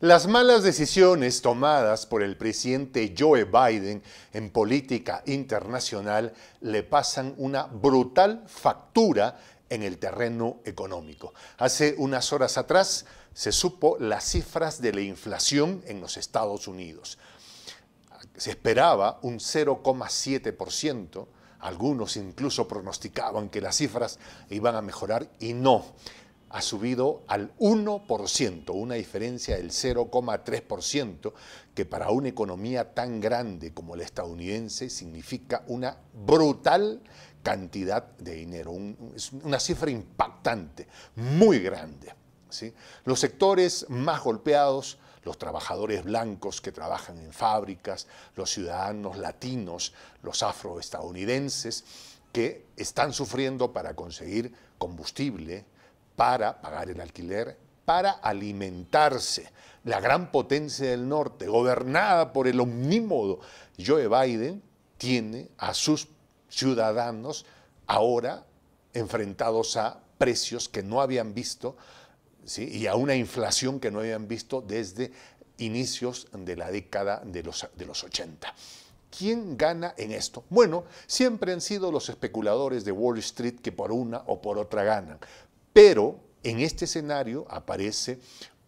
Las malas decisiones tomadas por el presidente Joe Biden en política internacional le pasan una brutal factura en el terreno económico. Hace unas horas atrás se supo las cifras de la inflación en los Estados Unidos. Se esperaba un 0,7%, algunos incluso pronosticaban que las cifras iban a mejorar y no ha subido al 1%, una diferencia del 0,3%, que para una economía tan grande como la estadounidense significa una brutal cantidad de dinero, una cifra impactante, muy grande. Los sectores más golpeados, los trabajadores blancos que trabajan en fábricas, los ciudadanos latinos, los afroestadounidenses, que están sufriendo para conseguir combustible, para pagar el alquiler, para alimentarse. La gran potencia del norte, gobernada por el omnímodo Joe Biden, tiene a sus ciudadanos ahora enfrentados a precios que no habían visto y a una inflación que no habían visto desde inicios de la década de los, de los 80. ¿Quién gana en esto? Bueno, siempre han sido los especuladores de Wall Street que por una o por otra ganan, pero en este escenario aparece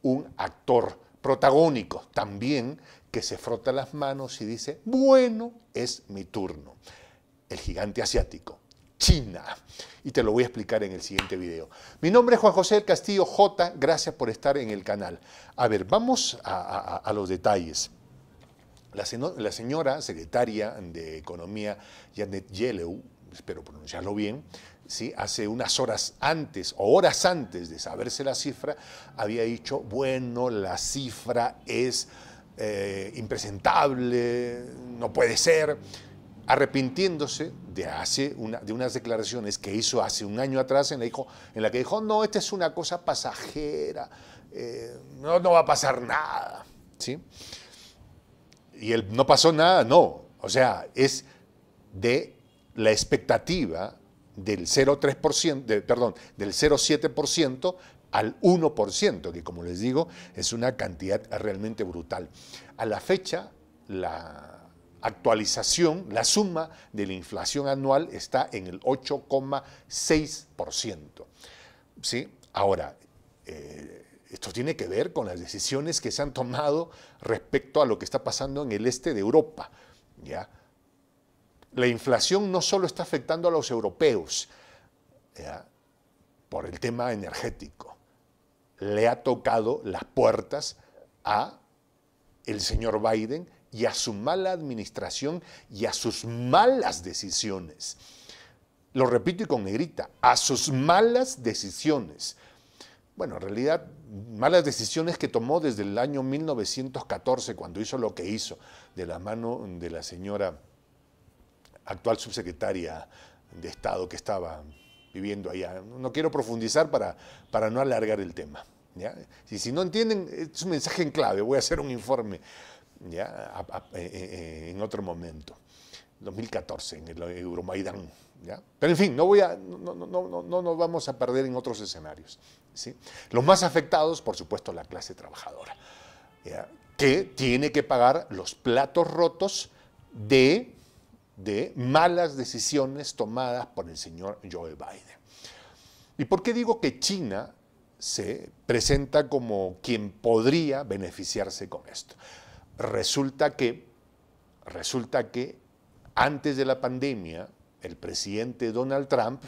un actor protagónico también que se frota las manos y dice, bueno, es mi turno. El gigante asiático, China. Y te lo voy a explicar en el siguiente video. Mi nombre es Juan José Castillo J. Gracias por estar en el canal. A ver, vamos a, los detalles. La, señora secretaria de Economía, Janet Yellow, espero pronunciarlo bien, ¿sí? hace unas horas antes o horas antes de saberse la cifra, había dicho, bueno, la cifra es eh, impresentable, no puede ser, arrepintiéndose de, hace una, de unas declaraciones que hizo hace un año atrás en la, dijo, en la que dijo, no, esta es una cosa pasajera, eh, no, no va a pasar nada. ¿Sí? Y él, no pasó nada, no. O sea, es de la expectativa del 0,3%, perdón, del 0,7% al 1%, que como les digo, es una cantidad realmente brutal. A la fecha, la actualización, la suma de la inflación anual está en el 8,6%. ¿Sí? Ahora, eh, esto tiene que ver con las decisiones que se han tomado respecto a lo que está pasando en el este de Europa, ¿ya? la inflación no solo está afectando a los europeos por el tema energético, le ha tocado las puertas a el señor Biden y a su mala administración y a sus malas decisiones. Lo repito y con negrita, a sus malas decisiones. Bueno, en realidad, malas decisiones que tomó desde el año 1914, cuando hizo lo que hizo, de la mano de la señora actual subsecretaria de Estado que estaba viviendo allá. No quiero profundizar para, para no alargar el tema. Y si no entienden, es un mensaje en clave, voy a hacer un informe ¿ya? Eh, eh, en otro momento. 2014, en el Euromaidán. Pero en fin, no, voy a, no, no, no, nos vamos a perder en otros escenarios. ¿sí? Los más afectados, por supuesto, la clase trabajadora, que tiene que pagar los platos rotos de de malas decisiones tomadas por el señor Joe Biden. ¿Y por qué digo que China se presenta como quien podría beneficiarse con esto? Resulta que, resulta que antes de la pandemia, el presidente Donald Trump,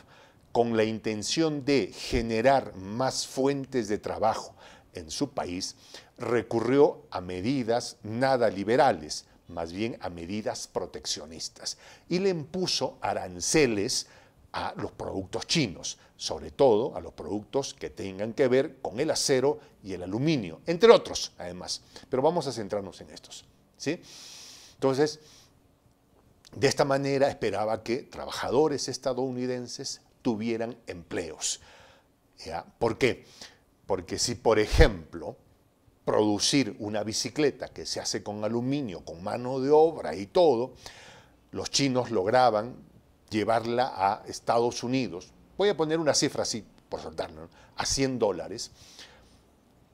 con la intención de generar más fuentes de trabajo en su país, recurrió a medidas nada liberales, más bien a medidas proteccionistas, y le impuso aranceles a los productos chinos, sobre todo a los productos que tengan que ver con el acero y el aluminio, entre otros, además. Pero vamos a centrarnos en estos. Entonces, de esta manera esperaba que trabajadores estadounidenses tuvieran empleos. ¿Por qué? Porque si, por ejemplo, producir una bicicleta que se hace con aluminio, con mano de obra y todo, los chinos lograban llevarla a Estados Unidos, voy a poner una cifra así, por soltarnos, a 100 dólares.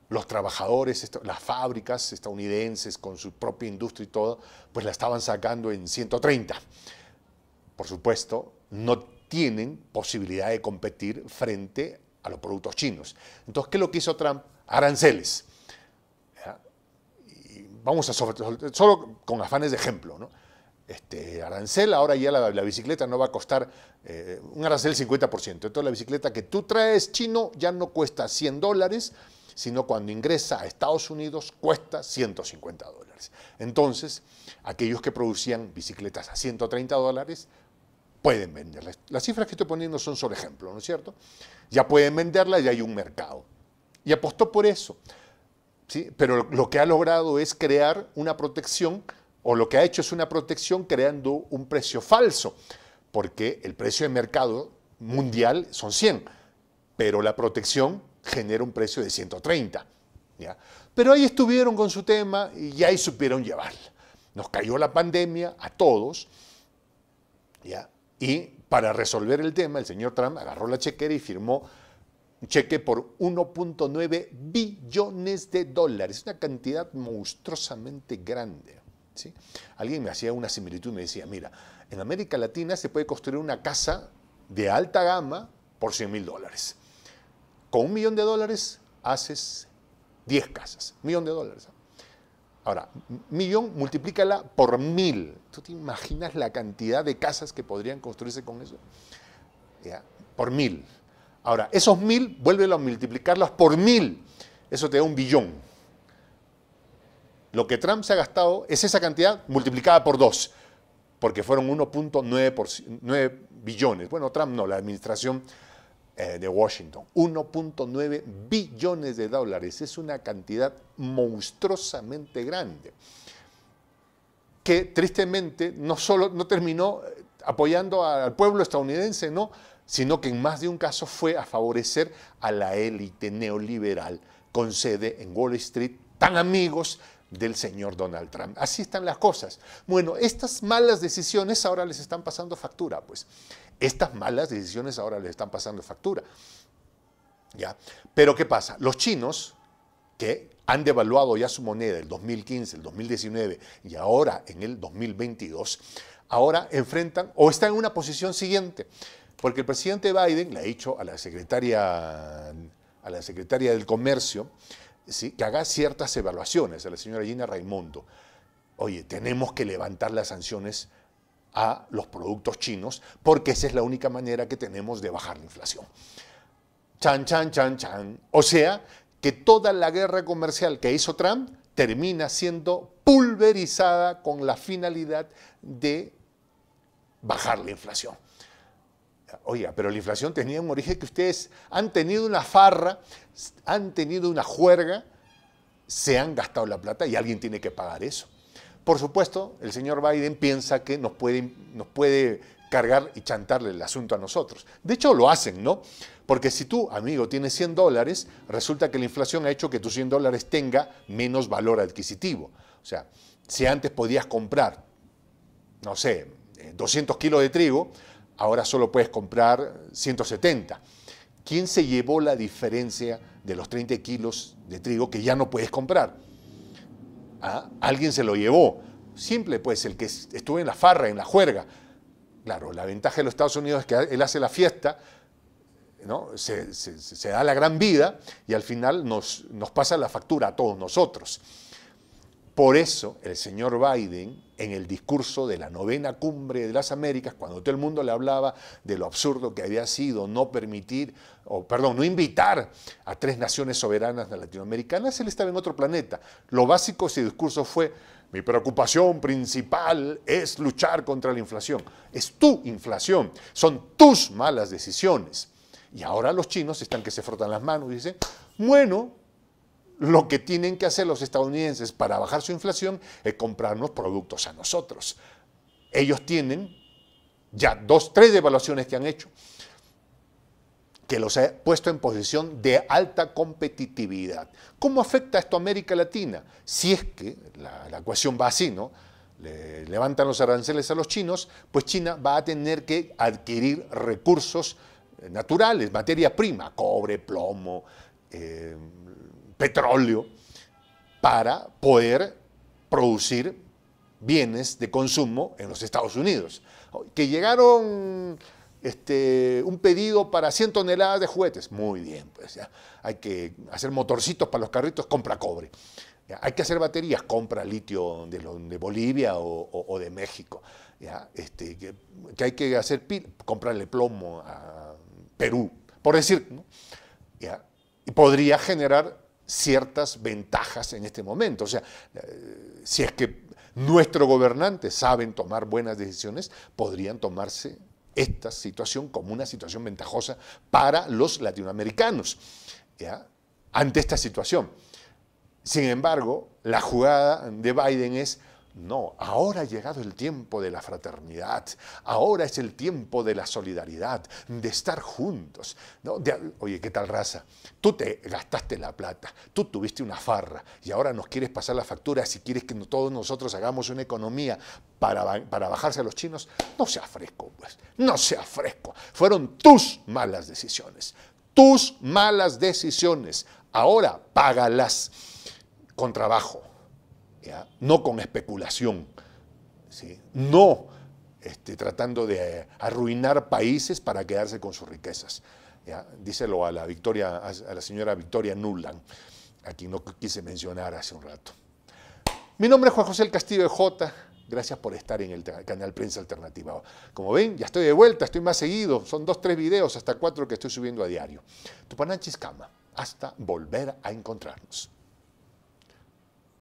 Los trabajadores, las fábricas estadounidenses con su propia industria y todo, pues la estaban sacando en 130. Por supuesto, no tienen posibilidad de competir frente a los productos chinos. Entonces, ¿qué es lo que hizo Trump? Aranceles vamos a solo con afanes de ejemplo, ¿no? Este, arancel, ahora ya la, bicicleta no va a costar eh, un arancel 50%. Entonces la bicicleta que tú traes chino ya no cuesta 100 dólares, sino cuando ingresa a Estados Unidos cuesta 150 dólares. Entonces, aquellos que producían bicicletas a 130 dólares pueden venderlas. Las cifras que estoy poniendo son solo ejemplo, ¿no es cierto? Ya pueden venderlas, ya hay un mercado. Y apostó por eso pero lo que ha logrado es crear una protección, o lo que ha hecho es una protección creando un precio falso, porque el precio de mercado mundial son 100, pero la protección genera un precio de 130. ¿ya? Pero ahí estuvieron con su tema y ahí supieron llevarla. Nos cayó la pandemia a todos, y para resolver el tema, el señor Trump agarró la chequera y firmó un cheque por 1.9 billones de dólares, una cantidad monstruosamente grande. ¿sí? Alguien me hacía una similitud, y me decía, mira, en América Latina se puede construir una casa de alta gama por 100 mil dólares. Con un millón de dólares haces 10 casas, millón de dólares. Ahora, millón multiplícala por mil. ¿Tú te imaginas la cantidad de casas que podrían construirse con eso? Por mil. Ahora, esos mil, vuélvelo a multiplicarlos por mil. Eso te da un billón. Lo que Trump se ha gastado es esa cantidad multiplicada por dos, porque fueron 1.9 billones. Bueno, Trump no, la administración eh, de Washington. 1.9 billones de dólares. Es una cantidad monstruosamente grande que tristemente no solo no terminó eh, apoyando al pueblo estadounidense, no, sino que en más de un caso fue a favorecer a la élite neoliberal con sede en Wall Street, tan amigos del señor Donald Trump. Así están las cosas. Bueno, estas malas decisiones ahora les están pasando factura, pues. Estas malas decisiones ahora les están pasando factura. ¿Ya? Pero ¿qué pasa? Los chinos, que han devaluado ya su moneda el 2015, el 2019 y ahora en el 2022, ahora enfrentan o están en una posición siguiente. Porque el presidente Biden le ha dicho a la secretaria, a la secretaria del Comercio que haga ciertas evaluaciones, a la señora Gina Raimondo. Oye, tenemos que levantar las sanciones a los productos chinos porque esa es la única manera que tenemos de bajar la inflación. Chan, chan, chan, chan. O sea, que toda la guerra comercial que hizo Trump termina siendo pulverizada con la finalidad de bajar la inflación. Oiga, pero la inflación tenía un origen que ustedes han tenido una farra, han tenido una juerga, se han gastado la plata y alguien tiene que pagar eso. Por supuesto, el señor Biden piensa que nos puede, cargar y chantarle el asunto a nosotros. De hecho, lo hacen, ¿no? Porque si tú, amigo, tienes 100 dólares, resulta que la inflación ha hecho que tus 100 dólares tenga menos valor adquisitivo. O sea, si antes podías comprar, no sé, 200 eh, kilos de trigo, ahora solo puedes comprar 170. ¿Quién se llevó la diferencia de los 30 kilos de trigo que ya no puedes comprar? Ah, alguien se lo llevó. Simple, pues, el que estuvo en la farra, en la juerga. Claro, la ventaja de los Estados Unidos es que él hace la fiesta, se, da la gran vida y al final nos, nos pasa la factura a todos nosotros. Por eso el señor Biden en el discurso de la novena cumbre de las Américas, cuando todo el mundo le hablaba de lo absurdo que había sido no permitir, o perdón, no invitar a tres naciones soberanas latinoamericanas, él estaba en otro planeta. Lo básico de ese discurso fue, mi preocupación principal es luchar contra la inflación. Es tu inflación, son tus malas decisiones. Y ahora los chinos están que se frotan las manos y dicen, bueno, lo que tienen que hacer los estadounidenses para bajar su inflación es comprarnos productos a nosotros. Ellos tienen ya dos, tres devaluaciones que han hecho que los ha puesto en posición de alta competitividad. ¿Cómo afecta esto a América Latina? Si es que la, ecuación va así, ¿no? levantan los aranceles a los chinos, pues China va a tener que adquirir recursos eh, naturales, materia prima, cobre, plomo, eh, petróleo para poder producir bienes de consumo en los Estados Unidos. Que llegaron este, un pedido para 100 toneladas de juguetes. Muy bien, pues ya. Hay que hacer motorcitos para los carritos, compra cobre. Hay que hacer baterías, compra litio de, Bolivia o, de México. Ya. Este, que, hay que hacer comprarle plomo a Perú, por decir. Y podría generar ciertas ventajas en este momento. O sea, eh, si es que nuestros gobernantes saben tomar buenas decisiones, podrían tomarse esta situación como una situación ventajosa para los latinoamericanos ante esta situación. Sin embargo, la jugada de Biden es no, ahora ha llegado el tiempo de la fraternidad, ahora es el tiempo de la solidaridad, de estar juntos. oye, ¿qué tal raza? Tú te gastaste la plata, tú tuviste una farra y ahora nos quieres pasar la factura si quieres que todos nosotros hagamos una economía para, bajarse a los chinos. No se fresco, pues, no se fresco. Fueron tus malas decisiones, tus malas decisiones. Ahora págalas con trabajo no con especulación, no este, tratando de arruinar países para quedarse con sus riquezas. Díselo a la, Victoria, a la señora Victoria Nuland, a quien no quise mencionar hace un rato. Mi nombre es Juan José El Castillo de J. Gracias por estar en el canal Prensa Alternativa. Como ven, ya estoy de vuelta, estoy más seguido. Son dos, tres videos, hasta cuatro que estoy subiendo a diario. Tupananchis Cama. Hasta volver a encontrarnos.